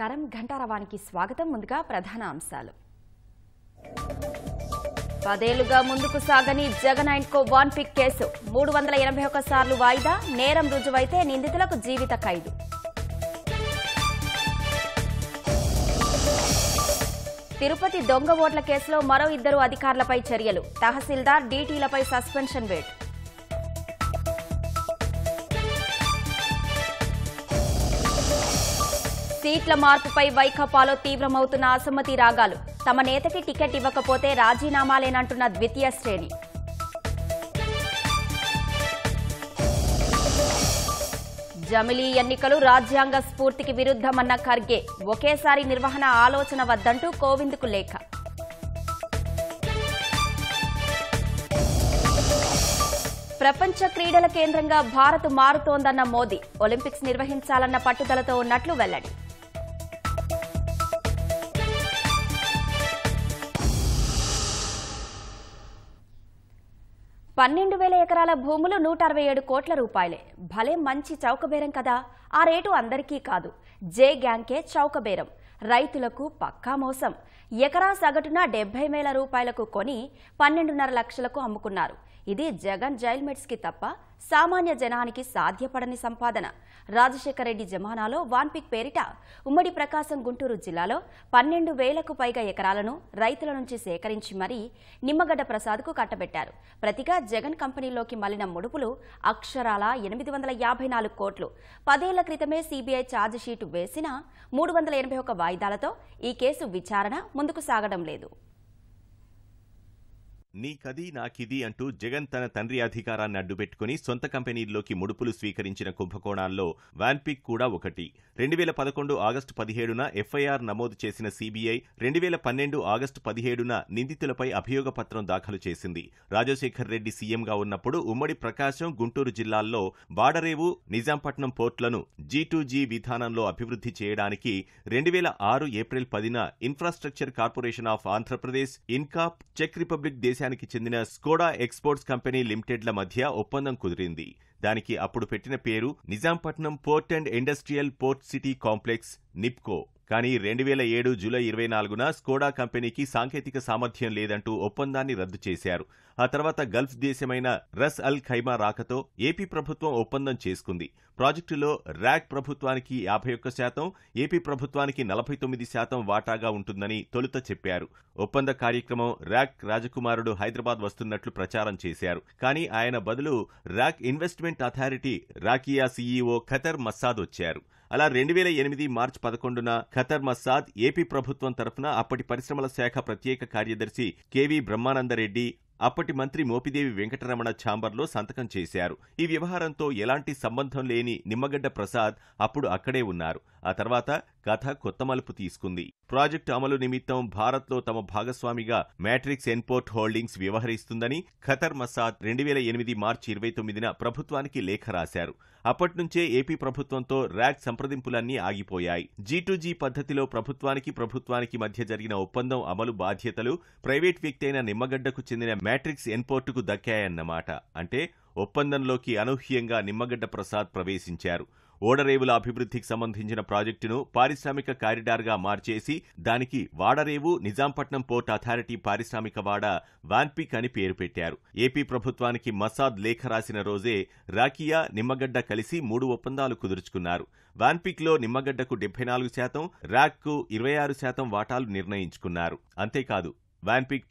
నమస్కారం ఘంటారవానికి స్వాగతం ముందుగా ప్రధాన అంశాలు పదేళ్లుగా ముందుకు సాగని Jagan and co Vanpic case మూడు వందల ఎనభై ఒక్క సార్లు వాయిదా నేరం రుజువైతే నిందితులకు జీవిత ఖైదు తిరుపతి దొంగ ఓట్ల కేసులో మరో ఇద్దరు అధికారులపై చర్యలు తహసీల్దార్ డీటీలపై సస్పెన్షన్ వేట్ సీట్ల మార్పుపై వైకాపాలో తీవ్రమవుతున్న అసమ్మతి రాగాలు తమ నేతకి టికెట్ ఇవ్వకపోతే రాజీనామాలేనంటున్న ద్వితీయ శ్రేణి జమిలీ ఎన్నికలు రాజ్యాంగ స్ఫూర్తికి విరుద్ధమన్న ఖర్గే ఒకేసారి నిర్వహణ ఆలోచన వద్దంటూ కోవింద్కు లేఖ ప్రపంచ క్రీడల కేంద్రంగా భారత్ మారుతోందన్న మోదీ ఒలింపిక్స్ నిర్వహించాలన్న పట్టుదలతో ఉన్నట్లు వెల్లడి పన్నెండు వేల ఎకరాల భూములు నూట అరవై ఏడు కోట్ల రూపాయలే భలే మంచి చౌకబేరం కదా ఆ రేటు అందరికీ కాదు జే గ్యాంకే చౌకబేరం రైతులకు పక్కా మోసం ఎకరా సగటున డెబ్బై వేల రూపాయలకు కొని పన్నెండున్నర లక్షలకు అమ్ముకున్నారు ఇది జగన్ జైల్మెట్స్కి తప్ప సామాన్య జనానికి సాధ్యపడని సంపాదన రాజశేఖర రెడ్డి జమానాలో వాన్పిక్ పేరిట ఉమ్మడి ప్రకాశం గుంటూరు జిల్లాలో పన్నెండు వేలకు పైగా ఎకరాలను రైతుల నుంచి సేకరించి మరీ నిమ్మగడ్డ ప్రసాద్కు కట్టబెట్టారు ప్రతిగా జగన్ కంపెనీలోకి మళ్లిన ముడుపులు అక్షరాల ఎనిమిది వందల యాభై నాలుగు కోట్లు పదేళ్ల క్రితమే సీబీఐ ఛార్జ్షీటు వేసిన మూడు వందల ఎనభై ఒక వాయిదాలతో ఈ కేసు విచారణ ముందుకు సాగడం లేదు నీకది నాకిది అంటూ జగన్ తన తండ్రి అధికారాన్ని అడ్డుపెట్టుకుని సొంత కంపెనీల్లోకి ముడుపులు స్వీకరించిన కుంభకోణాల్లో వాన్పిక్ కూడా ఒకటి రెండు వేల పదకొండు ఆగస్టు పదిహేడున ఎఫ్ఐఆర్ నమోదు చేసిన సీబీఐ రెండు వేల పన్నెండు ఆగస్టు పదిహేడున నిందితులపై అభియోగపత్రం దాఖలు చేసింది రాజశేఖర్ రెడ్డి సీఎంగా ఉన్నప్పుడు ఉమ్మడి ప్రకాశం గుంటూరు జిల్లాల్లో బాడరేవు నిజాంపట్నం పోర్టులను జీ విధానంలో అభివృద్ధి చేయడానికి రెండు వేల ఆరు ఏప్రిల్ పదిన infrastructure corporation of Andhra Pradesh ఇన్కాప్ check republic దేశ దేశానికి చెందిన స్కోడా ఎక్స్పోర్ట్స్ కంపెనీ లిమిటెడ్ల మధ్య ఒప్పందం కుదిరింది దానికి అప్పుడు పెట్టిన పేరు Nizampatnam port and industrial port city complex NIPCO కానీ రెండు వేల ఏడు జూలై ఇరవై నాలుగున స్కోడా కంపెనీకి సాంకేతిక సామర్థ్యం లేదంటూ ఒప్పందాన్ని రద్దు చేశారు ఆ తర్వాత గల్ఫ్ దేశమైన రస్ అల్ ఖైమా రాకతో ఏపీ ప్రభుత్వం ఒప్పందం చేసుకుంది ప్రాజెక్టులో ర్యాక్ ప్రభుత్వానికి యాభై ఒక్క శాతం ఏపీ ప్రభుత్వానికి నలభై తొమ్మిది శాతం వాటాగా ఉంటుందని తొలుత చెప్పారు ఒప్పంద కార్యక్రమం ర్యాక్ రాజకుమారుడు హైదరాబాద్ వస్తున్నట్లు ప్రచారం చేశారు కానీ ఆయన బదులు RAK investment authority RAKIA CEO Khater Massaad వచ్చారు అలా రెండు వేల ఎనిమిది మార్చి పదకొండున ఖతర్ మసాద్ ఏపీ ప్రభుత్వం తరఫున అప్పటి పరిశ్రమల శాఖ ప్రత్యేక కార్యదర్శి కెవి బ్రహ్మానందరెడ్డి అప్పటి మంత్రి మోపిదేవి వెంకటరమణ ఛాంబర్లో సంతకం చేశారు ఈ వ్యవహారంతో ఎలాంటి సంబంధం లేని నిమ్మగడ్డ ప్రసాద్ అప్పుడు అక్కడే ఉన్నారు ఆ తర్వాత కథ కొత్త మలుపు తీసుకుంది ప్రాజెక్టు అమలు నిమిత్తం భారత్లో తమ భాగస్వామిగా మ్యాట్రిక్స్ ఎన్పోర్ట్ హోల్డింగ్స్ వ్యవహరిస్తుందని ఖతర్ మసాద్ రెండు వేల ఎనిమిది మార్చి ఇరవై తొమ్మిదిన ప్రభుత్వానికి లేఖ రాశారు అప్పట్నుంచే ఏపీ ప్రభుత్వంతో ర్యాక్ సంప్రదింపులన్నీ ఆగిపోయాయి జీ పద్ధతిలో ప్రభుత్వానికి ప్రభుత్వానికి మధ్య జరిగిన ఒప్పందం అమలు బాధ్యతలు ప్రైవేట్ వ్యక్తి అయిన నిమ్మగడ్డకు చెందిన మ్యాట్రిక్స్ ఎన్పోర్టుకు దక్కాయన్నమాట అంటే ఒప్పందంలోకి అనూహ్యంగా నిమ్మగడ్డ ప్రసాద్ ప్రవేశించారు ఓడరేవుల అభివృద్ధికి సంబంధించిన ప్రాజెక్టును పారిశ్రామిక కారిడార్గా మార్చేసి దానికి వాడరేవు నిజాంపట్నం పోర్ట్ అథారిటీ పారిశ్రామిక వాడ వాన్పిక్ అని పేరు పెట్టారు ఏపీ ప్రభుత్వానికి మసాద్ లేఖ రాసిన రోజే రాకియా నిమ్మగడ్డ కలిసి మూడు ఒప్పందాలు కుదుర్చుకున్నారు వాన్పిక్లో నిమ్మగడ్డకు డెబ్బై నాలుగు శాతం ర్యాక్కు ఇరవై ఆరు శాతం వాటాలు నిర్ణయించుకున్నారు అంతేకాదు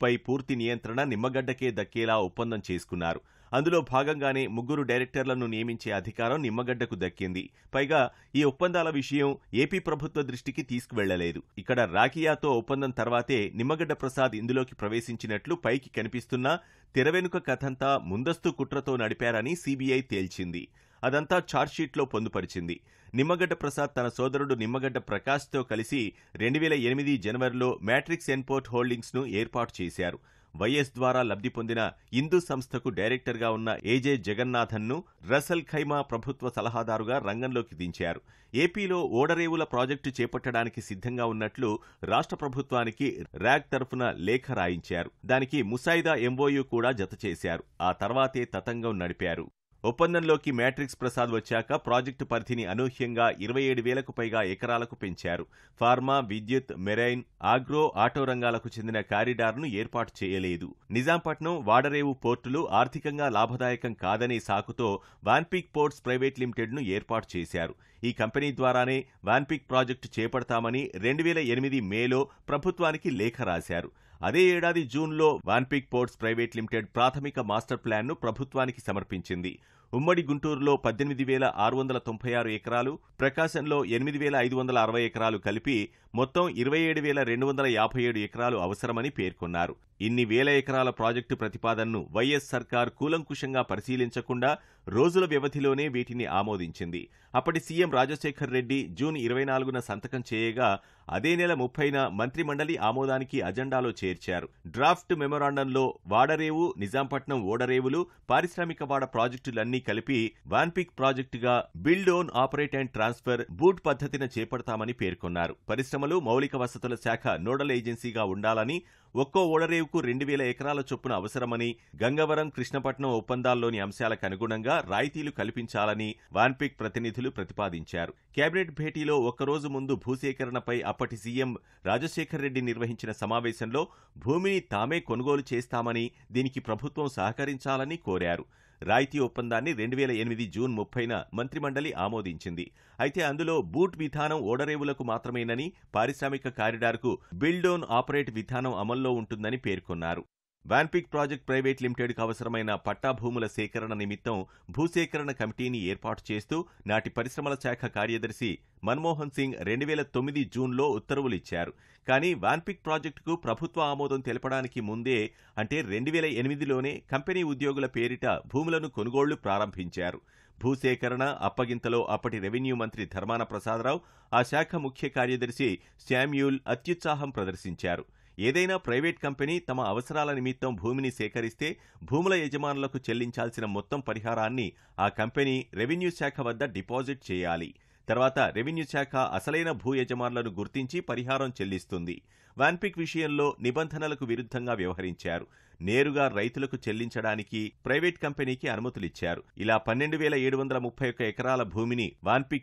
పై పూర్తి నియంత్రణ నిమ్మగడ్డకే దక్కేలా ఒప్పందం చేసుకున్నారు అందులో భాగంగానే ముగ్గురు డైరెక్టర్లను నియమించే అధికారం నిమ్మగడ్డకు దక్కింది పైగా ఈ ఒప్పందాల విషయం ఏపీ ప్రభుత్వ దృష్టికి తీసుకువెళ్లలేదు ఇక్కడ రాకియాతో ఒప్పందం తర్వాతే నిమ్మగడ్డ ప్రసాద్ ఇందులోకి ప్రవేశించినట్లు పైకి కనిపిస్తున్నా తెరవెనుక కథంతా ముందస్తు కుట్రతో నడిపారని సీబీఐ తేల్చింది అదంతా ఛార్జ్షీట్లో పొందుపరిచింది నిమ్మగడ్డ ప్రసాద్ తన సోదరుడు నిమ్మగడ్డ ప్రకాష్తో కలిసి రెండు వేల ఎనిమిది జనవరిలో మ్యాట్రిక్స్ ఎన్పోర్ట్ హోల్డింగ్స్ను ఏర్పాటు చేశారు వైఎస్ ద్వారా లబ్ధి పొందిన హిందూ సంస్థకు డైరెక్టర్గా ఉన్న ఏజే జగన్నాథన్ను రసల్ ఖైమా ప్రభుత్వ సలహాదారుగా రంగంలోకి దించారు ఏపీలో ఓడరేవుల ప్రాజెక్టు చేపట్టడానికి సిద్ధంగా ఉన్నట్లు రాష్ట్ర ప్రభుత్వానికి ర్యాగ్ తరఫున లేఖ రాయించారు దానికి ముసాయిదా ఎంఓయూ కూడా జతచేశారు ఆ తర్వాతే తతంగం నడిపారు ఒప్పందంలోకి మ్యాట్రిక్స్ ప్రసాద్ వచ్చాక ప్రాజెక్టు పరిధిని అనూహ్యంగా ఇరవై ఏడు వేలకు పైగా ఎకరాలకు పెంచారు ఫార్మా విద్యుత్ మెరైన్ ఆగ్రో ఆటో రంగాలకు చెందిన కారిడార్ను ఏర్పాటు చేయలేదు నిజాంపట్నం వాడరేవు పోర్టులు ఆర్థికంగా లాభదాయకం కాదనే సాకుతో వాన్పిక్ పోర్ట్స్ ప్రైవేట్ లిమిటెడ్ను ఏర్పాటు చేశారు ఈ కంపెనీ ద్వారానే వాన్పిక్ ప్రాజెక్టు చేపడతామని రెండు వేల ఎనిమిది మేలో ప్రభుత్వానికి లేఖ రాశారు అదే ఏడాది జూన్లో వాన్పిక్ పోర్ట్స్ ప్రైవేట్ లిమిటెడ్ ప్రాథమిక మాస్టర్ ప్లాన్ను ప్రభుత్వానికి సమర్పించింది ఉమ్మడి గుంటూరులో పద్దెనిమిది వేల ఆరు వందల తొంభై ఆరు ఎకరాలు ప్రకాశంలో ఎనిమిది వేల ఐదు వందల అరవై ఎకరాలు కలిపి మొత్తం ఇరవై ఏడు వేల రెండు వందల యాభై ఏడు ఎకరాలు అవసరమని పేర్కొన్నారు ఇన్ని వేల ఎకరాల ప్రాజెక్టు ప్రతిపాదనను వైఎస్ సర్కార్ కూలంకుషంగా పరిశీలించకుండా రోజుల వ్యవధిలోనే వీటిని ఆమోదించింది అప్పటి సీఎం రాజశేఖర్ రెడ్డి జూన్ ఇరవై నాలుగున సంతకం చేయగా అదే నెల ముప్పైన మంత్రిమండలి ఆమోదానికి అజెండాలో చేర్చారు డ్రాఫ్ట్ మెమొరాండంలో వాడరేవు నిజాంపట్నం ఓడరేవులు పారిశ్రామిక వాడ ప్రాజెక్టులన్నీ కలిపి వాన్పిక్ ప్రాజెక్టుగా build own operate and transfer BOOT పద్ధతిన చేపడతామని పేర్కొన్నారు పరిశ్రమలు మౌలిక వసతుల శాఖ నోడల్ ఏజెన్సీగా ఉండాలని ఒక్కో ఓడరేవుకు రెండు వేల ఎకరాల చొప్పున అవసరమని గంగవరం కృష్ణపట్నం ఒప్పందాల్లోని అంశాలకు అనుగుణంగా రాయితీలు కల్పించాలని వాన్పిక్ ప్రతినిధులు ప్రతిపాదించారు కేబినెట్ భేటీలో ఒక్కరోజు ముందు భూసేకరణపై అప్పటి సీఎం రాజశేఖర్ రెడ్డి నిర్వహించిన సమావేశంలో భూమిని తామే కొనుగోలు చేస్తామని దీనికి ప్రభుత్వం సహకరించాలని కోరారు రాయితీ ఒప్పందాన్ని రెండు వేల ఎనిమిది జూన్ ముప్పైన మంత్రిమండలి ఆమోదించింది అయితే అందులో బూట్ విధానం ఓడరేవులకు మాత్రమేనని పారిశ్రామిక కారిడార్కు బిల్డోన్ ఆపరేట్ విధానం అమల్లో ఉంటుందని పేర్కొన్నారు వాన్పిక్ ప్రాజెక్ట్ ప్రైవేట్ లిమిటెడ్కు అవసరమైన పట్టా భూముల సేకరణ నిమిత్తం భూసేకరణ కమిటీని ఏర్పాటు చేస్తూ నాటి పరిశ్రమల శాఖ కార్యదర్శి మన్మోహన్ సింగ్ రెండు వేల తొమ్మిది జూన్లో ఉత్తర్వులు ఇచ్చారు కానీ వాన్పిక్ ప్రాజెక్టుకు ప్రభుత్వ ఆమోదం తెలపడానికి ముందే అంటే రెండు వేల ఎనిమిదిలోనే కంపెనీ ఉద్యోగుల పేరిట భూములను కొనుగోళ్లు ప్రారంభించారు భూసేకరణ అప్పగింతలో అప్పటి రెవెన్యూ మంత్రి ధర్మాన ప్రసాదరావు ఆ శాఖ ముఖ్య కార్యదర్శి శామ్యూల్ అత్యుత్సాహం ప్రదర్శించారు ఏదైనా ప్రైవేట్ కంపెనీ తమ అవసరాల నిమిత్తం భూమిని సేకరిస్తే భూముల యజమానులకు చెల్లించాల్సిన మొత్తం పరిహారాన్ని ఆ కంపెనీ రెవెన్యూ శాఖ వద్ద డిపాజిట్ చేయాలి తర్వాత రెవెన్యూ శాఖ అసలైన భూ యజమానులను గుర్తించి పరిహారం చెల్లిస్తుంది వాన్పిక్ విషయంలో నిబంధనలకు విరుద్ధంగా వ్యవహరించారు నేరుగా రైతులకు చెల్లించడానికి ప్రైవేట్ కంపెనీకి అనుమతులిచ్చారు ఇలా పన్నెండు వేల ఏడు వందల ముప్పై ఒక్క ఎకరాల భూమిని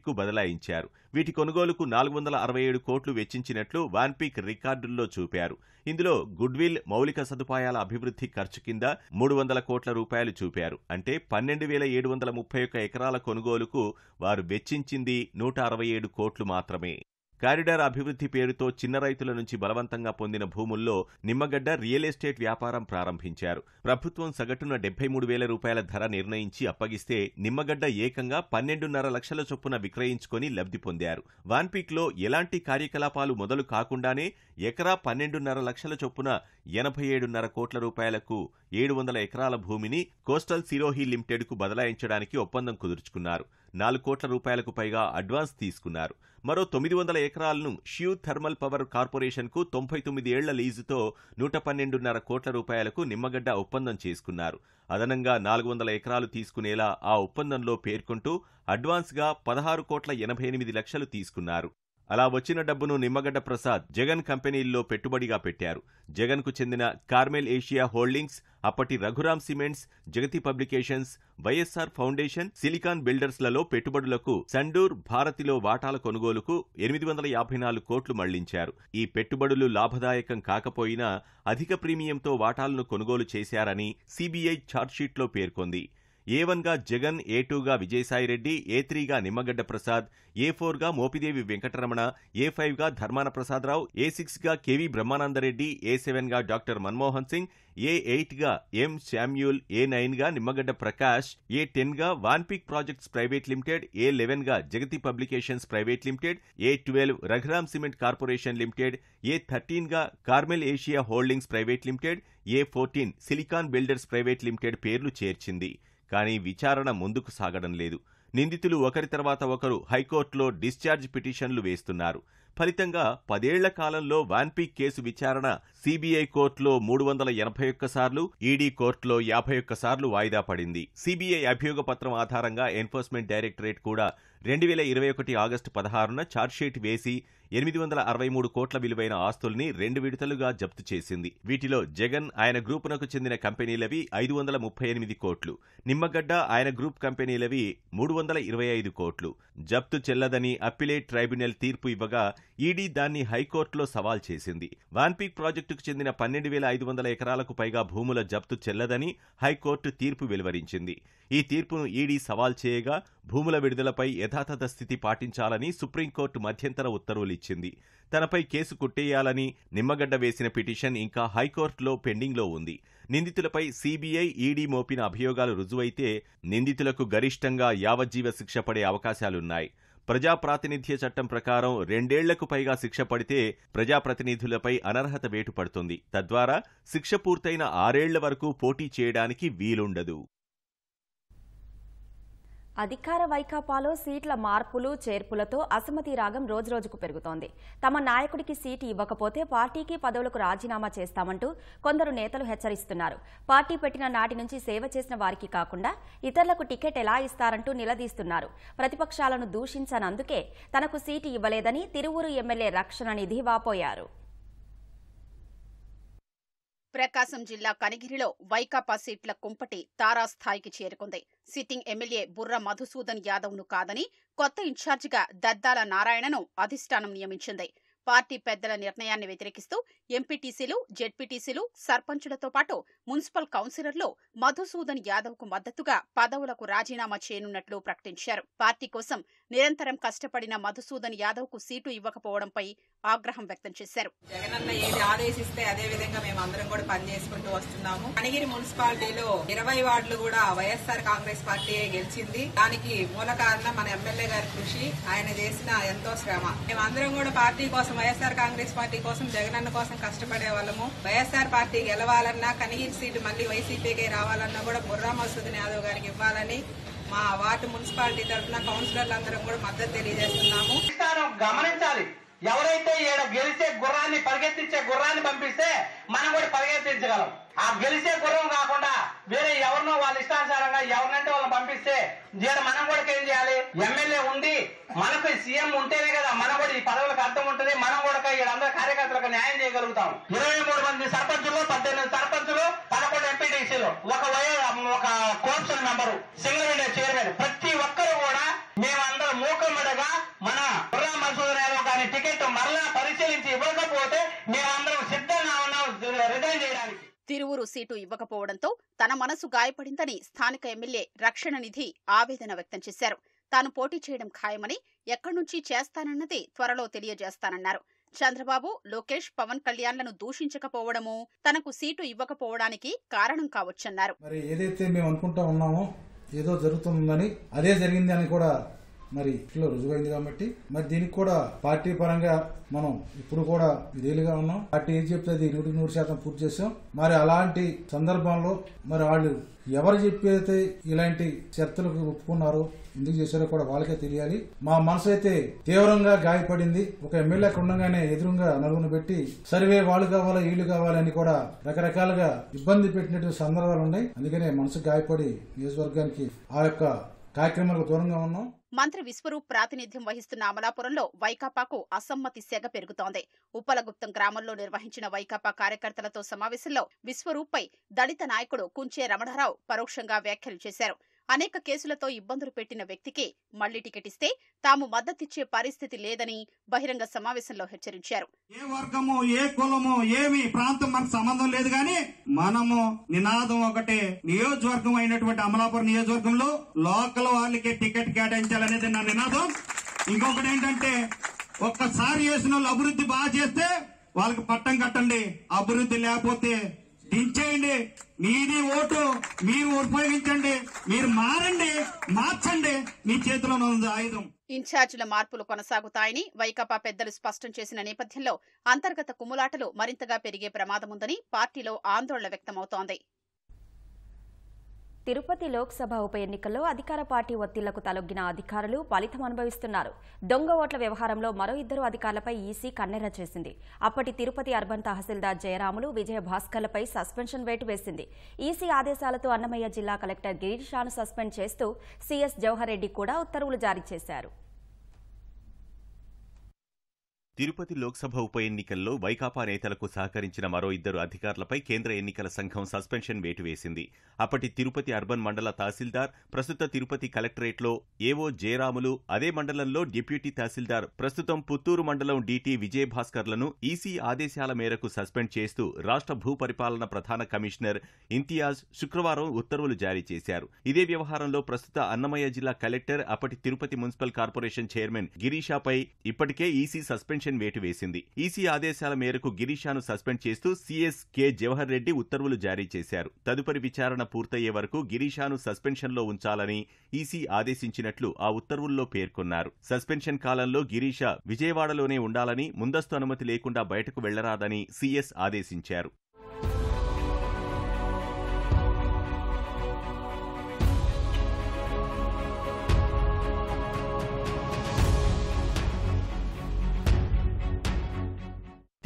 కు బదలాయించారు వీటి కొనుగోలుకు నాలుగు వందల అరవై ఏడు కోట్లు వెచ్చించినట్లు వాన్పిక్ రికార్డుల్లో చూపారు ఇందులో గుడ్విల్ మౌలిక సదుపాయాల అభివృద్ధి ఖర్చు కింద మూడు వందల కోట్ల రూపాయలు చూపారు అంటే పన్నెండు వేల ఏడు వందల ముప్పై ఒక్క ఎకరాల కొనుగోలుకు వారు వెచ్చించింది నూట అరవై ఏడు కోట్లు మాత్రమే కారిడార్ అభివృద్ధి పేరుతో చిన్న రైతుల నుంచి బలవంతంగా పొందిన భూముల్లో నిమ్మగడ్డ రియల్ ఎస్టేట్ వ్యాపారం ప్రారంభించారు ప్రభుత్వం సగటున డెబ్బై మూడు వేల రూపాయల ధర నిర్ణయించి అప్పగిస్తే నిమ్మగడ్డ ఏకంగా పన్నెండున్నర లక్షల చొప్పున విక్రయించుకొని లబ్ధి పొందారు వాన్పీక్లో ఎలాంటి కార్యకలాపాలు మొదలు కాకుండానే ఎకరా పన్నెండున్నర లక్షల చొప్పున ఎనభై ఏడున్నర కోట్ల రూపాయలకు ఏడు వందల ఎకరాల భూమిని కోస్టల్ సిరోహీ లిమిటెడ్కు బదలాయించడానికి ఒప్పందం కుదుర్చుకున్నారు నాలుగు కోట్ల రూపాయలకు పైగా అడ్వాన్స్ తీసుకున్నారు మరో తొమ్మిది వందల ఎకరాలను షియూ థర్మల్ పవర్ కార్పొరేషన్కు తొంభై తొమ్మిది ఏళ్ల లీజుతో నూట పన్నెండున్నర కోట్ల రూపాయలకు నిమ్మగడ్డ ఒప్పందం చేసుకున్నారు అదనంగా నాలుగు వందల ఎకరాలు తీసుకునేలా ఆ ఒప్పందంలో పేర్కొంటూ అడ్వాన్స్గా పదహారు కోట్ల ఎనభై ఎనిమిది లక్షలు తీసుకున్నారు అలా వచ్చిన డబ్బును నిమ్మగడ్డ ప్రసాద్ జగన్ కంపెనీల్లో పెట్టుబడిగా పెట్టారు జగన్కు చెందిన కార్మెల్ ఏషియా హోల్డింగ్స్ అప్పటి Raghuram cements Jagati publications YSR foundation silicon బిల్డర్స్లలో పెట్టుబడులకు సండూర్ భారతిలో వాటాల కొనుగోలుకు ఎనిమిది వందల యాభై నాలుగు కోట్లు మళ్లించారు ఈ పెట్టుబడులు లాభదాయకం కాకపోయినా అధిక ప్రీమియంతో వాటాలను కొనుగోలు చేశారని సిబిఐ ఛార్జ్షీట్లో పేర్కొంది ఏ వన్గా జగన్ ఏ టూగా విజయసాయిరెడ్డి ఏ త్రీగా నిమ్మగడ్డ ప్రసాద్ ఏ ఫోర్గా మోపిదేవి వెంకటరమణ ఏ ఫైవ్గా ధర్మాన ప్రసాదరావు ఏ సిక్స్గా కేవీ బ్రహ్మానందరెడ్డి ఏ సెవెన్గా డాక్టర్ మన్మోహన్ సింగ్ ఏ ఎయిట్గా ఎం శామ్యూల్ ఏ నైన్గా నిమ్మగడ్డ ప్రకాష్ ఏ టెన్గా వాన్పిక్ ప్రాజెక్ట్స్ ప్రైవేట్ లిమిటెడ్ ఏ లెవెన్గా జగతి పబ్లికేషన్స్ ప్రైవేట్ లిమిటెడ్ ఏ twelve Raghuram cement corporation limited ఏ థర్టీన్గా Carmel Asia holdings private limited ఏ fourteen silicon builders private limited పేర్లు చేర్చింది కానీ విచారణ ముందుకు సాగడం లేదు నిందితులు ఒకరి తర్వాత ఒకరు హైకోర్టులో డిశ్చార్జ్ పిటిషన్లు వేస్తున్నారు ఫలితంగా పదేళ్ల కాలంలో వాన్పీక్ కేసు విచారణ సిబిఐ కోర్టులో మూడు వందల ఎనభై ఒక్కసార్లు ఈడీ కోర్టులో యాభై ఒక్కసార్లు వాయిదా పడింది సిబిఐ అభియోగ పత్రం ఆధారంగా ఎన్ఫోర్స్మెంట్ డైరెక్టరేట్ కూడా రెండు వేల ఇరవై ఒకటి ఆగస్టు పదహారున ఛార్జ్షీట్ వేసి ఎనిమిది వందల అరవై మూడు కోట్ల విలువైన ఆస్తుల్ని రెండు విడతలుగా జప్తు చేసింది వీటిలో జగన్ ఆయన గ్రూపునకు చెందిన కంపెనీలవి ఐదు వందల ముప్పై ఎనిమిది కోట్లు నిమ్మగడ్డ ఆయన గ్రూప్ కంపెనీలవి మూడు వందల ఇరవై ఐదు కోట్లు జప్తు చెల్లదని అప్పిలేట్ ట్రైబ్యునల్ తీర్పు ఇవ్వగా ఈడీ దాన్ని హైకోర్టులో సవాల్ చేసింది వాన్పీక్ ప్రాజెక్టుకు చెందిన పన్నెండు వేల ఐదు వందల ఎకరాలకు పైగా భూముల జప్తు చెల్లదని హైకోర్టు తీర్పు వెలువరించింది ఈ తీర్పును ఈడీ సవాల్ చేయగా భూముల విడుదలపై యథాతథ స్థితి పాటించాలని సుప్రీంకోర్టు మధ్యంతర ఉత్తర్వులిచ్చింది తనపై కేసు కొట్టేయాలని నిమ్మగడ్డ వేసిన పిటిషన్ ఇంకా హైకోర్టులో పెండింగ్లో ఉంది నిందితులపై సీబీఐ ఈడీ మోపిన అభియోగాలు రుజువైతే నిందితులకు గరిష్టంగా యావజ్జీవ శిక్ష పడే అవకాశాలున్నాయి ప్రజాప్రాతినిధ్య చట్టం ప్రకారం రెండేళ్లకు పైగా శిక్ష పడితే ప్రజాప్రతినిధులపై అనర్హత వేటు పడుతుంది తద్వారా శిక్ష పూర్తయిన ఆరేళ్ల వరకు పోటీ చేయడానికి వీలుండదు అధికార వైకాపాలో సీట్ల మార్పులు చేర్పులతో అసమతి రాగం రోజురోజుకు పెరుగుతోంది తమ నాయకుడికి సీటు ఇవ్వకపోతే పార్టీకి పదవులకు రాజీనామా చేస్తామంటూ కొందరు నేతలు హెచ్చరిస్తున్నారు పార్టీ పెట్టిన నాటి నుంచి సేవ చేసిన వారికి కాకుండా ఇతరులకు టికెట్ ఎలా ఇస్తారంటూ నిలదీస్తున్నారు ప్రతిపక్షాలను దూషించనందుకే తనకు సీటు ఇవ్వలేదని తిరువురు ఎమ్మెల్యే రక్షణ నిధి వాపోయారు ప్రకాశం జిల్లా కనిగిరిలో వైకాపా సీట్ల కుంపటి తారాస్థాయికి చేరుకుంది సిట్టింగ్ ఎమ్మెల్యే బుర్ర మధుసూదన్ యాదవ్ను కాదని కొత్త ఇన్ఛార్జిగా దద్దాల నారాయణను అధిష్టానం నియమించింది పార్టీ పెద్దల నిర్ణయాన్ని వ్యతిరేకిస్తూ ఎంపీటీసీలు జెడ్పీటీసీలు సర్పంచులతో పాటు మున్సిపల్ కౌన్సిలర్లు మధుసూదన్ యాదవ్కు మద్దతుగా పదవులకు రాజీనామా చేయనున్నట్లు ప్రకటించారు పార్టీ కోసం నిరంతరం కష్టపడిన మధుసూదన్ యాదవ్కు సీటు ఇవ్వకపోవడంపై ఆగ్రహం వ్యక్తం చేశారు జగనన్న ఏది ఆదేశిస్తే అదే విధంగా మేము అందరం కూడా పనిచేసుకుంటూ వస్తున్నాము కనిగిరి మున్సిపాలిటీలో ఇరవై వార్డులు కూడా వైఎస్ఆర్ కాంగ్రెస్ పార్టీ గెలిచింది దానికి మూల కారణం మన ఎమ్మెల్యే గారి కృషి ఆయన చేసిన ఎంతో శ్రమ మేమందరం కూడా పార్టీ కోసం వైఎస్ఆర్ కాంగ్రెస్ పార్టీ కోసం జగనన్న కోసం కష్టపడే వాళ్ళము వైఎస్ఆర్ పార్టీ గెలవాలన్నా కనిగిరి సీటు మళ్ళీ వైసీపీకి రావాలన్నా కూడా బుర్రా మసూద్ యాదవ్ గారికి ఇవ్వాలని మా వార్డు మున్సిపాలిటీ తరఫున కౌన్సిలర్లందరం కూడా మద్దతు తెలియజేస్తున్నాము గమనించాలి ఎవరైతే ఈడ గెలిచే గుర్రాన్ని పరిగెత్తించే గుర్రాన్ని పంపిస్తే మనం కూడా పరిగెత్తించగలం ఆ గెలిచే గుర్రం కాకుండా వేరే ఎవరినో వాళ్ళ ఇష్టానుసారంగా ఎవరినంటే వాళ్ళని పంపిస్తే దీని మనం కూడా ఏం చేయాలి ఎమ్మెల్యే ఉండి మనకు సీఎం ఉంటేనే కదా మనం కూడా ఈ పదవులకు అర్థం ఉంటుంది మనం కూడా వీళ్ళందరూ కార్యకర్తలకు న్యాయం చేయగలుగుతాం ఇరవై మూడు మంది సర్పంచులు పద్దెనిమిది సర్పంచులు పదకొండు ఎంపీటీసీలు ఒక ఒక corporation member single India chairman ప్రతి ఒక్కరు కూడా మేము పరిశీలించి ఇవ్వకపోతే మేమందరం సిద్ధంగా ఉన్నాం రిజైన్ చేయడానికి తిరువురు సీటు ఇవ్వకపోవడంతో తన మనసు గాయపడిందని స్థానిక ఎమ్మెల్యే రక్షణ నిధి ఆవేదన వ్యక్తం చేశారు తాను పోటీ చేయడం ఖాయమని ఎక్కడి నుంచి చేస్తానన్నది త్వరలో తెలియజేస్తానన్నారు చంద్రబాబు లోకేష్ పవన్ కళ్యాణ్లను దూషించకపోవడము తనకు సీటు ఇవ్వకపోవడానికి కారణం కావచ్చన్నారు మరి ఏదైతే మేము అనుకుంటా ఉన్నామో ఏదో జరుగుతుందని అదే జరిగింది అని కూడా మరి ఇట్లా రుజువైంది కాబట్టి మరి దీనికి కూడా పార్టీ పరంగా మనం ఇప్పుడు కూడా ఇదేలుగా ఉన్నాం పార్టీ ఏం చెప్తే నూటి నూరు శాతం పూర్తి చేసాం మరి అలాంటి సందర్భంలో మరి వాళ్ళు ఎవరు చెప్పైతే ఇలాంటి చర్చలకు ఒప్పుకున్నారో ఎందుకు చేశారో కూడా వాళ్ళకే తెలియాలి మా మనసు అయితే తీవ్రంగా గాయపడింది ఒక ఎమ్మెల్యే ఉండగానే ఎదురుగా నలుగును పెట్టి సర్వే వాళ్ళు కావాలా వీళ్ళు కావాలని కూడా రకరకాలుగా ఇబ్బంది పెట్టినటువంటి సందర్భాలు ఉన్నాయి అందుకనే మనసు గాయపడి నియోజకవర్గానికి ఆ యొక్క కార్యక్రమాలకు దూరంగా ఉన్నాం మంత్రి విశ్వరూప్ ప్రాతినిధ్యం వహిస్తున్న అమలాపురంలో వైకాపాకు అసమ్మతి సెగ పెరుగుతోంది ఉప్పలగుప్తం గ్రామంలో నిర్వహించిన వైకాపా కార్యకర్తలతో సమావేశంలో విశ్వరూప్పై దళిత నాయకుడు కుంచే రమణారావు పరోక్షంగా వ్యాఖ్యలు చేశారు అనేక కేసులతో ఇబ్బందులు పెట్టిన వ్యక్తికే మళ్లీ టికెట్ ఇస్తే తాము మద్దతిచ్చే పరిస్థితి లేదని బహిరంగ సమావేశంలో హెచ్చరించారు ఏ వర్గము ఏ కులము ఏమి ప్రాంతం మనకు సంబంధం లేదు కానీ మనము నినాదం ఒకటి నియోజకవర్గం అయినటువంటి అమలాపురం నియోజకవర్గంలో లోకల్ వాళ్ళకి టికెట్ కేటాయించాలనేది నా నినాదం ఇంకొకటి ఏంటంటే ఒక్కసారి చేసిన వాళ్ళు అభివృద్ధి బాగా చేస్తే వాళ్ళకి పట్టం కట్టండి అభివృద్ధి లేకపోతే దించేయండి మీది ఓటు మీరు ఉపయోగించండి మీరు మారండి మార్చండి మీ చేతిలో ఉంది ఆయుధం ఇన్ఛార్జీల మార్పులు కొనసాగుతాయని వైకాపా పెద్దలు స్పష్టం చేసిన నేపథ్యంలో అంతర్గత కుమ్ములాటలు మరింతగా పెరిగే ప్రమాదముందని పార్టీలో ఆందోళన వ్యక్తమవుతోంది తిరుపతి లోక్సభ ఉప ఎన్నికల్లో అధికార పార్టీ ఒత్తిళ్లకు తలొగ్గిన అధికారులు ఫలితం అనుభవిస్తున్నారు దొంగ ఓట్ల వ్యవహారంలో మరో ఇద్దరు అధికారులపై ఈసీ కన్నెర చేసింది అప్పటి తిరుపతి అర్బన్ తహసీల్దార్ జయరాములు విజయ భాస్కర్లపై సస్పెన్షన్ వేటు వేసింది ఈసీ ఆదేశాలతో అన్నమయ్య జిల్లా కలెక్టర్ గిరీష్ షాను సస్పెండ్ చేస్తూ సీఎస్ జవహర్ రెడ్డి కూడా ఉత్తర్వులు జారీ చేశారు తిరుపతి లోక్సభ ఉప ఎన్నికల్లో వైకాపా నేతలకు సహకరించిన మరో ఇద్దరు అధికారులపై కేంద్ర ఎన్నికల సంఘం సస్పెన్షన్ వేటు వేసింది అప్పటి తిరుపతి అర్బన్ మండల తహసీల్దార్ ప్రస్తుత తిరుపతి కలెక్టరేట్లో ఏవో జయరాములు అదే మండలంలో డిప్యూటీ తహసీల్దార్ ప్రస్తుతం పుత్తూరు మండలం డీటీ విజయభాస్కర్లను ఈసీ ఆదేశాల మేరకు సస్పెండ్ చేస్తూ రాష్ట్ర భూపరిపాలన ప్రధాన కమిషనర్ ఇంతియాజ్ శుక్రవారం ఉత్తర్వులు జారీ చేశారు ఇదే వ్యవహారంలో ప్రస్తుత అన్నమయ్య జిల్లా కలెక్టర్ అప్పటి తిరుపతి మున్సిపల్ కార్పొరేషన్ చైర్మన్ గిరీషాపై ఇప్పటికే ఈసీ సస్పెన్షన్ సస్పెన్షన్ వేటు వేసింది ఈసీ ఆదేశాల మేరకు గిరీషాను సస్పెండ్ చేస్తూ సీఎస్ కె జవహర్ రెడ్డి ఉత్తర్వులు జారీ చేశారు తదుపరి విచారణ పూర్తయ్యే వరకు గిరీషాను సస్పెన్షన్లో ఉంచాలని ఈసీ ఆదేశించినట్లు ఆ ఉత్తర్వుల్లో పేర్కొన్నారు సస్పెన్షన్ కాలంలో గిరీష విజయవాడలోనే ఉండాలని ముందస్తు అనుమతి లేకుండా బయటకు వెళ్లరాదని సీఎస్ ఆదేశించారు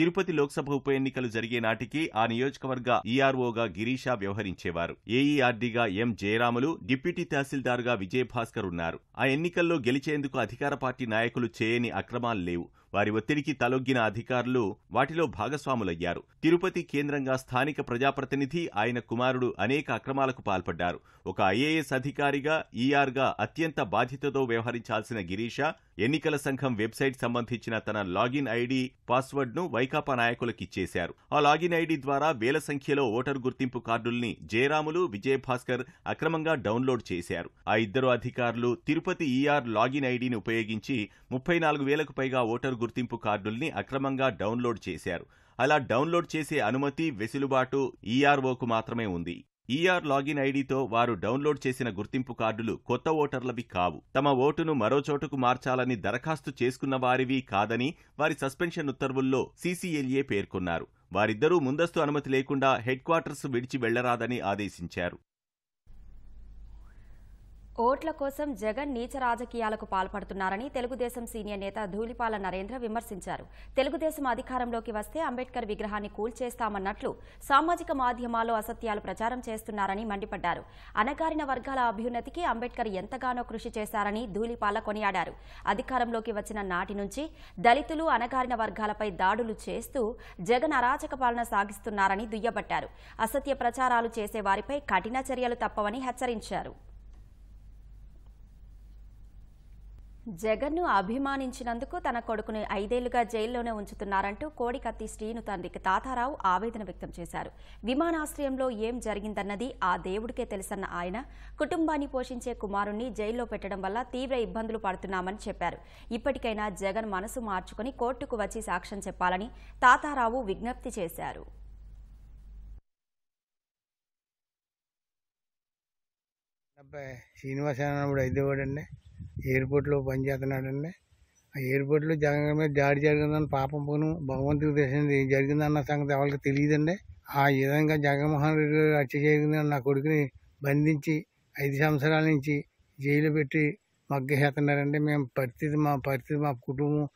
తిరుపతి లోక్సభ ఉప ఎన్నికలు జరిగే నాటికి ఆ నియోజకవర్గ ఈఆర్ఓగా గిరీషా వ్యవహరించేవారు ఏఈఆర్డీగా ఎం జయరాములు డిప్యూటీ తహసీల్దారుగా విజయభాస్కర్ ఉన్నారు ఆ ఎన్నికల్లో గెలిచేందుకు అధికార పార్టీ నాయకులు చేయని అక్రమాలు లేవు వారి ఒత్తిడికి తలొగ్గిన అధికారులు వాటిలో భాగస్వాములయ్యారు తిరుపతి కేంద్రంగా స్థానిక ప్రజాప్రతినిధి ఆయన కుమారుడు అనేక అక్రమాలకు పాల్పడ్డారు ఒక ఐఏఎస్ అధికారిగా ఈఆర్గా అత్యంత బాధ్యతతో వ్యవహరించాల్సిన గిరీష ఎన్నికల సంఘం వెబ్సైట్ సంబంధించిన తన లాగిన్ ఐడి పాస్వర్డ్ను వైకాపా నాయకులకు ఇచ్చేశారు ఆ లాగిన్ ఐడి ద్వారా వేల సంఖ్యలో ఓటర్ గుర్తింపు కార్డుల్ని జయరాములు విజయభాస్కర్ అక్రమంగా డౌన్లోడ్ చేశారు ఆ ఇద్దరు అధికారులు తిరుపతి ఈఆర్ లాగిన్ ఐడిని ఉపయోగించి ముప్పై నాలుగు వేలకు పైగా ఓటర్ గుర్తింపు కార్డుల్ని అక్రమంగా డౌన్లోడ్ చేశారు అలా డౌన్లోడ్ చేసే అనుమతి వెసులుబాటు ఈఆర్ఓకు మాత్రమే ఉంది ఈఆర్ e లాగిన్ ఐడితో వారు డౌన్లోడ్ చేసిన గుర్తింపు కార్డులు కొత్త ఓటర్లవి కావు తమ ఓటును మరో చోటుకు మార్చాలని దరఖాస్తు చేసుకున్న వారివి కాదని వారి సస్పెన్షన్ ఉత్తర్వుల్లో సీసీఎల్ఏ పేర్కొన్నారు వారిద్దరూ ముందస్తు అనుమతి లేకుండా హెడ్ క్వార్టర్స్ విడిచి వెళ్లరాదని ఆదేశించారు ఓట్ల కోసం జగన్ నీచ రాజకీయాలకు పాల్పడుతున్నారని తెలుగుదేశం సీనియర్ నేత ధూళిపాల నరేంద్ర విమర్శించారు తెలుగుదేశం అధికారంలోకి వస్తే అంబేద్కర్ విగ్రహాన్ని కూల్చేస్తామన్నట్లు సామాజిక మాధ్యమాల్లో అసత్యాలు ప్రచారం చేస్తున్నారని మండిపడ్డారు అనగారిన వర్గాల అభ్యున్నతికి అంబేద్కర్ ఎంతగానో కృషి చేశారని ధూళిపాల కొనియాడారు అధికారంలోకి వచ్చిన నాటి నుంచి దళితులు అనగారిన వర్గాలపై దాడులు చేస్తూ జగన్ అరాచక పాలన సాగిస్తున్నారని దుయ్యబట్టారు అసత్య ప్రచారాలు చేసే వారిపై కఠిన చర్యలు తప్పవని హెచ్చరించారు జగన్ను అభిమానించినందుకు తన కొడుకును ఐదేళ్లుగా జైల్లోనే ఉంచుతున్నారంటూ కోడికత్తి శ్రీను తండ్రికి తాతారావు ఆవేదన వ్యక్తం చేశారు విమానాశ్రయంలో ఏం జరిగిందన్నది ఆ దేవుడికే తెలుసన్న ఆయన కుటుంబాన్ని పోషించే కుమారుణ్ణి జైల్లో పెట్టడం వల్ల తీవ్ర ఇబ్బందులు పడుతున్నామని చెప్పారు ఇప్పటికైనా జగన్ మనసు మార్చుకుని కోర్టుకు వచ్చి సాక్ష్యం చెప్పాలని తాతారావు విజ్ఞప్తి చేశారు శ్రీనివాసరావు అయితే ఎయిర్పోర్ట్లో పనిచేస్తున్నాడండి ఆ ఎయిర్పోర్ట్లో జగన్ మీద దాడి జరిగిందని పాపం పోను భగవంతుడికి తెలిసింది జరిగిందన్న సంగతి ఎవరికి తెలియదండి ఆ విధంగా జగన్మోహన్ రెడ్డి గారు హత్య చేయకుండా నా కొడుకుని బంధించి ఐదు సంవత్సరాల నుంచి జైలు పెట్టి మగ్గేస్తున్నారండి మేము పరిస్థితి మా పరిస్థితి మా కుటుంబం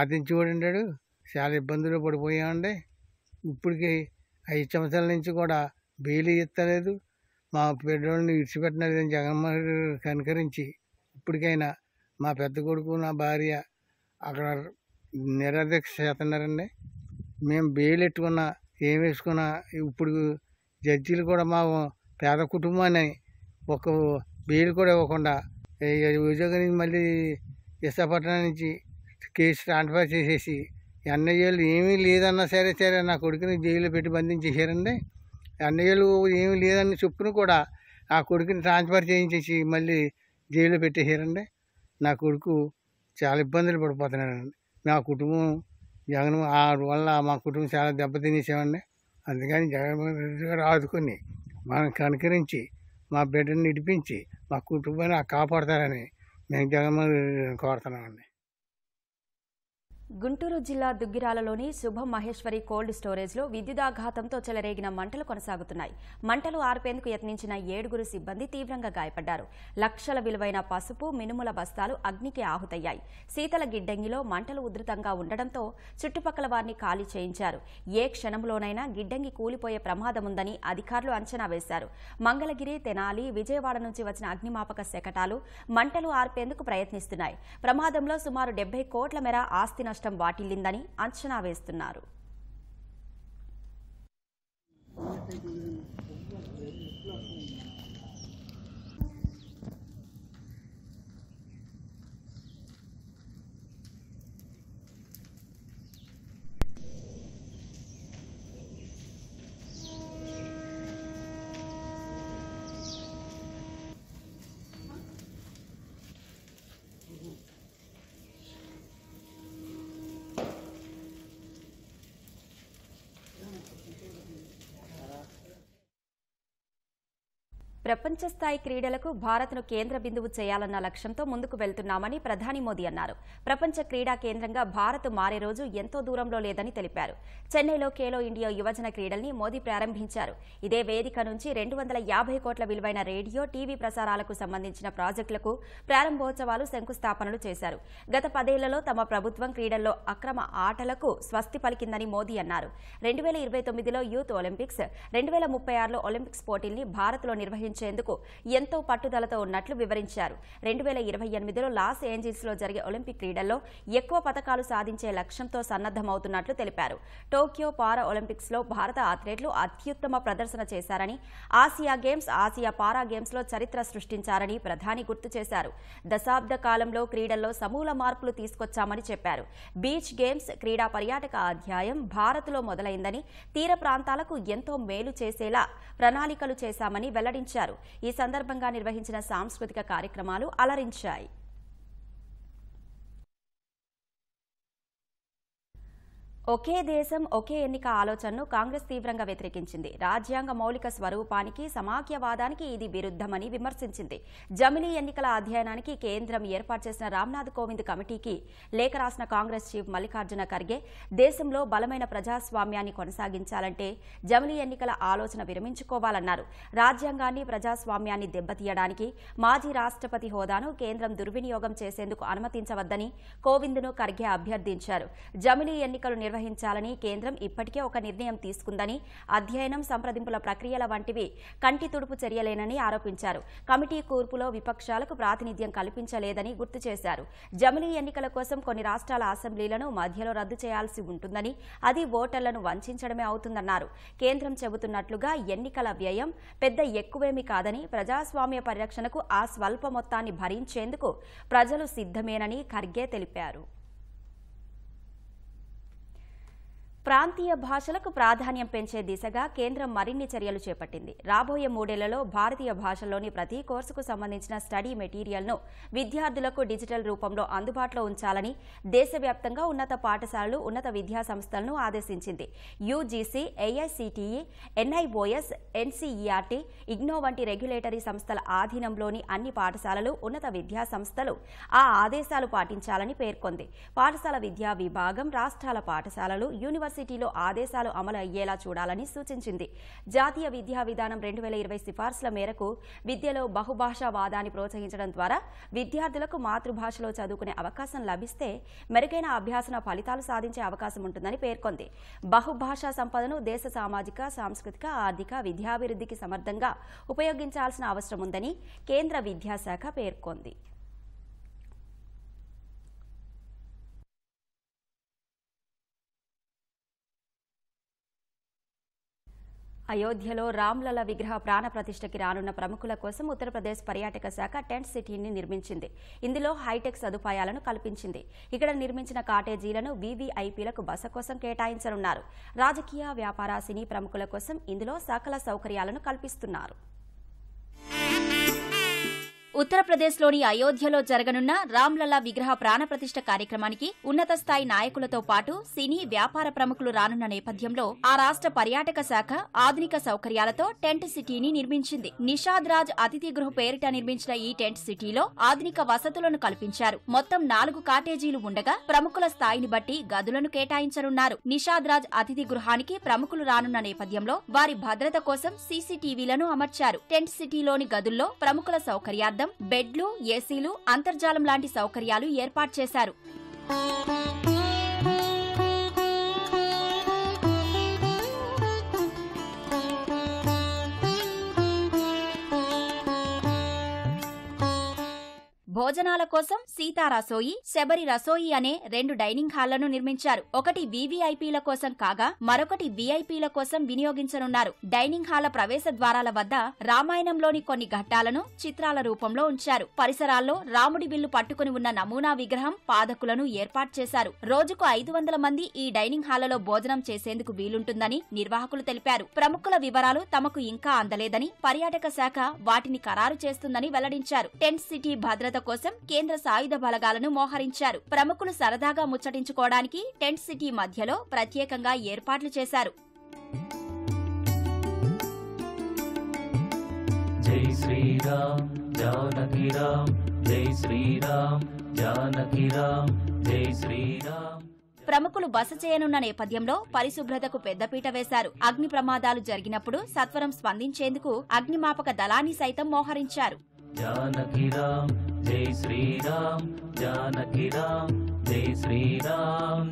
ఆదించి కూడా ఉండాడు చాలా ఇబ్బందులు పడిపోయామండి ఇప్పటికి ఐదు సంవత్సరాల నుంచి కూడా బెయిల్ ఇస్తలేదు మా పెద్దోళ్ళని విడిచిపెట్టినారు జగన్మోహన్ రెడ్డి కనుకరించి ఇప్పటికైనా మా పెద్ద కొడుకు నా భార్య అక్కడ నిరదీక్ష చేస్తున్నారండి మేము బెయిల్ ఎట్టుకున్నా ఏం వేసుకున్నా ఇప్పుడు జడ్జీలు కూడా మా పేద కుటుంబాన్ని ఒక బెయిల్ కూడా ఇవ్వకుండా ఉద్యోగం నుంచి మళ్ళీ విశాఖపట్నం నుంచి కేసు ట్రాన్స్ఫర్ చేసేసి ఎన్ఐఏలు ఏమీ లేదన్నా సరే సరే నా కొడుకుని జైల్లో పెట్టి బంధించేసారండి ఎన్ఐఏలు ఏమీ లేదని చెప్పుని కూడా ఆ కొడుకుని ట్రాన్స్ఫర్ చేయించేసి మళ్ళీ జైలు పెట్టేసారండి నా కొడుకు చాలా ఇబ్బందులు పడిపోతున్నాడండి నా కుటుంబం జగన్ ఆ వల్ల మా కుటుంబం చాలా దెబ్బతినేసామండి అందుకని జగన్మోహన్ రెడ్డి గారు ఆదుకొని మనం కనుకరించి మా బిడ్డను నడిపించి మా కుటుంబాన్ని కాపాడతారని మేము జగన్మోహన్ రెడ్డి గారిని కోరుతున్నామండి గుంటూరు జిల్లా దుగ్గిరాలలోని శుభ మహేశ్వరి కోల్డ్ స్టోరేజ్లో విద్యుదాఘాతంతో చెలరేగిన మంటలు కొనసాగుతున్నాయి మంటలు ఆర్పేందుకు యత్నించిన ఏడుగురు సిబ్బంది తీవ్రంగా గాయపడ్డారు లక్షల విలువైన పసుపు మినుముల బస్తాలు అగ్నికి ఆహుతయ్యాయి శీతల గిడ్డంగిలో మంటలు ఉధృతంగా ఉండడంతో చుట్టుపక్కల వారిని ఖాళీ చేయించారు ఏ క్షణంలోనైనా గిడ్డంగి కూలిపోయే ప్రమాదముందని అధికారులు అంచనా వేశారు మంగళగిరి తెనాలి విజయవాడ నుంచి వచ్చిన అగ్నిమాపక శకటాలు మంటలు ఆర్పేందుకు ప్రయత్నిస్తున్నాయి ప్రమాదంలో సుమారు డెబ్బై కోట్ల మేర ఆస్తి నష్టం వాటిల్లిందని అంచనా వేస్తున్నారు ప్రపంచ స్థాయి క్రీడలకు భారత్ను కేంద్ర బిందువు చేయాలన్న లక్ష్యంతో ముందుకు వెళ్తున్నామని ప్రధాని మోదీ అన్నారు ప్రపంచ క్రీడా కేంద్రంగా భారత్ మారే రోజు ఎంతో దూరంలో లేదని తెలిపారు చెన్నైలో ఖేలో ఇండియా యువజన క్రీడల్ని మోదీ ప్రారంభించారు ఇదే వేదిక నుంచి రెండు వందల యాభై కోట్ల విలువైన రేడియో టీవీ ప్రసారాలకు సంబంధించిన ప్రాజెక్టులకు ప్రారంభోత్సవాలు శంకుస్థాపనలు చేశారు గత పదేళ్లలో తమ ప్రభుత్వం క్రీడల్లో అక్రమ ఆటలకు స్వస్తి పలికిందని మోదీ అన్నారు రెండు వేల ఇరవై తొమ్మిదిలో యూత్ ఒలింపిక్స్ రెండు వేల ముప్పై ఆరులో ఒలింపిక్స్ పోటీల్ని భారత్లో నిర్వహించారు సాధించేందుకు ఎంతో పట్టుదలతో ఉన్నట్లు వివరించారు రెండు వేల ఇరవై ఎనిమిదిలో లాస్ లో జరిగే ఒలింపిక్ క్రీడల్లో ఎక్కువ పథకాలు సాధించే లక్ష్యంతో సన్నద్దమవుతున్నట్లు తెలిపారు టోక్యో పారా ఒలింపిక్స్లో భారత అథ్లెట్లు అత్యుత్తమ ప్రదర్శన చేశారని ఆసియా గేమ్స్ ఆసియా పారా గేమ్స్లో చరిత్ర సృష్టించారని ప్రధాని గుర్తు చేశారు దశాబ్ద కాలంలో క్రీడల్లో సమూల మార్పులు తీసుకొచ్చామని చెప్పారు బీచ్ గేమ్స్ క్రీడా పర్యాటక అధ్యాయం భారత్లో మొదలైందని తీర ప్రాంతాలకు ఎంతో మేలు చేసేలా ప్రణాళికలు చేశామని వెల్లడించారు ఈ సందర్భంగా నిర్వహించిన సాంస్కృతిక కార్యక్రమాలు అలరించాయి ఒకే దేశం ఒకే ఎన్నిక ఆలోచనను కాంగ్రెస్ తీవ్రంగా వ్యతిరేకించింది రాజ్యాంగ మౌలిక స్వరూపానికి సమాఖ్యవాదానికి ఇది విరుద్ధమని విమర్శించింది జమిలీ ఎన్నికల అధ్యయనానికి కేంద్రం ఏర్పాటు చేసిన రామ్నాథ్ కోవింద్ కమిటీకి లేఖ రాసిన కాంగ్రెస్ చీఫ్ మల్లికార్జున ఖర్గే దేశంలో బలమైన ప్రజాస్వామ్యాన్ని కొనసాగించాలంటే జమిలీ ఎన్నికల ఆలోచన విరమించుకోవాలన్నారు రాజ్యాంగాన్ని ప్రజాస్వామ్యాన్ని దెబ్బతీయడానికి మాజీ రాష్ట్రపతి హోదాను కేంద్రం దుర్వినియోగం చేసేందుకు అనుమతించవద్దని కోవింద్ను ఖర్గే అభ్యర్థించారు జమిలీ ఎన్నికలు నిర్వహించారు సంగ్రహించాలని కేంద్రం ఇప్పటికే ఒక నిర్ణయం తీసుకుందని అధ్యయనం సంప్రదింపుల ప్రక్రియల వంటివి కంటి తుడుపు చర్యలేనని ఆరోపించారు కమిటీ కూర్పులో విపక్షాలకు ప్రాతినిధ్యం కల్పించలేదని గుర్తు చేశారు జమిలీ ఎన్నికల కోసం కొన్ని రాష్ట్రాల అసెంబ్లీలను మధ్యలో రద్దు చేయాల్సి ఉంటుందని అది ఓటర్లను వంచడమే అవుతుందన్నారు కేంద్రం చెబుతున్నట్లుగా ఎన్నికల వ్యయం పెద్ద ఎక్కువేమీ కాదని ప్రజాస్వామ్య పరిరక్షణకు ఆ స్వల్ప మొత్తాన్ని భరించేందుకు ప్రజలు సిద్ధమేనని ఖర్గే తెలిపారు ప్రాంతీయ భాషలకు ప్రాధాన్యం పెంచే దిశగా కేంద్రం మరిన్ని చర్యలు చేపట్టింది రాబోయే మూడేళ్లలో భారతీయ భాషల్లోని ప్రతి కోర్సుకు సంబంధించిన స్టడీ మెటీరియల్ను విద్యార్థులకు డిజిటల్ రూపంలో అందుబాటులో ఉంచాలని దేశవ్యాప్తంగా ఉన్నత పాఠశాలలు ఉన్నత విద్యాసంస్థలను ఆదేశించింది UGC AICTE NIOS NCERT IGNOU వంటి రెగ్యులేటరీ సంస్థల ఆధీనంలోని అన్ని పాఠశాలలు ఉన్నత విద్యాసంస్థలు ఆ ఆదేశాలు పాటించాలని పేర్కొంది పాఠశాల విద్యా విభాగం రాష్ట్రాల పాఠశాలలు యూనివర్సిటీ యూనివర్సిటీలో ఆదేశాలు అమలు అయ్యేలా చూడాలని సూచించింది జాతీయ విద్యా విధానం రెండు వేల ఇరవై సిఫార్సుల మేరకు విద్యలో బహుభాషావాదాన్ని ప్రోత్సహించడం ద్వారా విద్యార్థులకు మాతృభాషలో చదువుకునే అవకాశం లభిస్తే మెరుగైన అభ్యాసన ఫలితాలు సాధించే అవకాశం ఉంటుందని పేర్కొంది బహుభాషా సంపదను దేశ సామాజిక సాంస్కృతిక ఆర్థిక విద్యాభివృద్ధికి సమర్థంగా ఉపయోగించాల్సిన అవసరం ఉందని కేంద్ర విద్యాశాఖ పేర్కొంది అయోధ్యలో రామ్లల విగ్రహ ప్రాణ ప్రతిష్టకి రానున్న ప్రముఖుల కోసం ఉత్తరప్రదేశ్ పర్యాటక శాఖ టెంట్ సిటీని నిర్మించింది ఇందులో హైటెక్ సదుపాయాలను కల్పించింది ఇక్కడ నిర్మించిన కాటేజీలను వీవీఐపీలకు బస కోసం కేటాయించనున్నారు రాజకీయ వ్యాపార సినీ ప్రముఖుల కోసం ఇందులో సకల సౌకర్యాలను కల్పిస్తున్నారు ఉత్తరప్రదేశ్లోని అయోధ్యలో జరగనున్న రామ్లలా విగ్రహ ప్రాణప్రతిష్ఠ కార్యక్రమానికి ఉన్నత స్థాయి నాయకులతో పాటు సినీ వ్యాపార ప్రముఖులు రానున్న నేపథ్యంలో ఆ రాష్ట పర్యాటక శాఖ ఆధునిక సౌకర్యాలతో టెంట్ సిటీని నిర్మించింది నిషాద్ రాజ్ అతిథి గృహ పేరిట నిర్మించిన ఈ టెంట్ సిటీలో ఆధునిక వసతులను కల్పించారు మొత్తం నాలుగు కాటేజీలు ఉండగా ప్రముఖుల స్థాయిని బట్టి గదులను కేటాయించనున్నారు నిషాద్ రాజ్ అతిథి గృహానికి ప్రముఖులు రానున్న నేపథ్యంలో వారి భద్రత కోసం సీసీటీవీలను అమర్చారు టెంట్ సిటీలోని గదుల్లో ప్రముఖుల సౌకర్యార్థం బెడ్లు ఏసీలు అంతర్జాలం లాంటి సౌకర్యాలు ఏర్పాటు చేశారు భోజనాల కోసం సీతా రసోయి శబరి రసోయి అనే రెండు డైనింగ్ హాళ్లను నిర్మించారు ఒకటి వీవీఐపీల కోసం కాగా మరొకటి వీఐపీల కోసం వినియోగించనున్నారు డైనింగ్ హాల ప్రవేశ ద్వారాల వద్ద రామాయణంలోని కొన్ని ఘట్టాలను చిత్రాల రూపంలో ఉంచారు పరిసరాల్లో రాముడి బిల్లు పట్టుకుని ఉన్న నమూనా విగ్రహం పాదకులను ఏర్పాటు చేశారు రోజుకు ఐదు వందల మంది ఈ డైనింగ్ హాల్లో భోజనం చేసేందుకు వీలుంటుందని నిర్వాహకులు తెలిపారు ప్రముఖుల వివరాలు తమకు ఇంకా అందలేదని పర్యాటక శాఖ వాటిని ఖరారు చేస్తుందని వెల్లడించారు టెంట్ సిటీ భద్రత కోసం కేంద్ర సాయుధ బలగాలను మోహరించారు ప్రముఖులు సరదాగా ముచ్చటించుకోవడానికి టెంట్ సిటీ మధ్యలో ప్రత్యేకంగా ఏర్పాట్లు చేశారు ప్రముఖులు బస చేయనున్న నేపథ్యంలో పరిశుభ్రతకు పెద్దపీట వేశారు అగ్ని ప్రమాదాలు జరిగినప్పుడు సత్వరం స్పందించేందుకు అగ్నిమాపక దళాన్ని సైతం మోహరించారు जानकी राम जय श्री राम जानकी राम जय श्री राम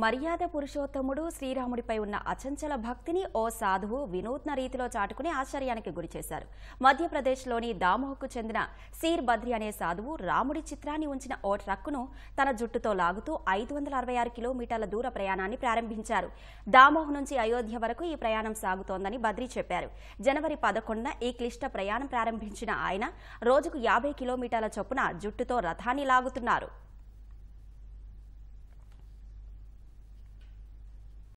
మర్యాద పురుషోత్తముడు శ్రీరాముడిపై ఉన్న అచంచల భక్తిని ఓ సాధువు వినూత్న రీతిలో చాటుకుని ఆశ్చర్యానికి గురిచేశారు మధ్యప్రదేశ్లోని దామోహకు చెందిన సీర్ బద్రి అనే సాధువు రాముడి చిత్రాన్ని ఉంచిన ఓ ట్రక్కును తన జుట్టుతో లాగుతూ ఐదు వందల అరవై ఆరు కిలోమీటర్ల దూర ప్రయాణాన్ని ప్రారంభించారు దామోహ్ నుంచి అయోధ్య వరకు ఈ ప్రయాణం సాగుతోందని బద్రి చెప్పారు జనవరి పదకొండున ఈ క్లిష్ట ప్రయాణం ప్రారంభించిన ఆయన రోజుకు యాభై కిలోమీటర్ల చొప్పున జుట్టుతో రథాన్ని లాగుతున్నారు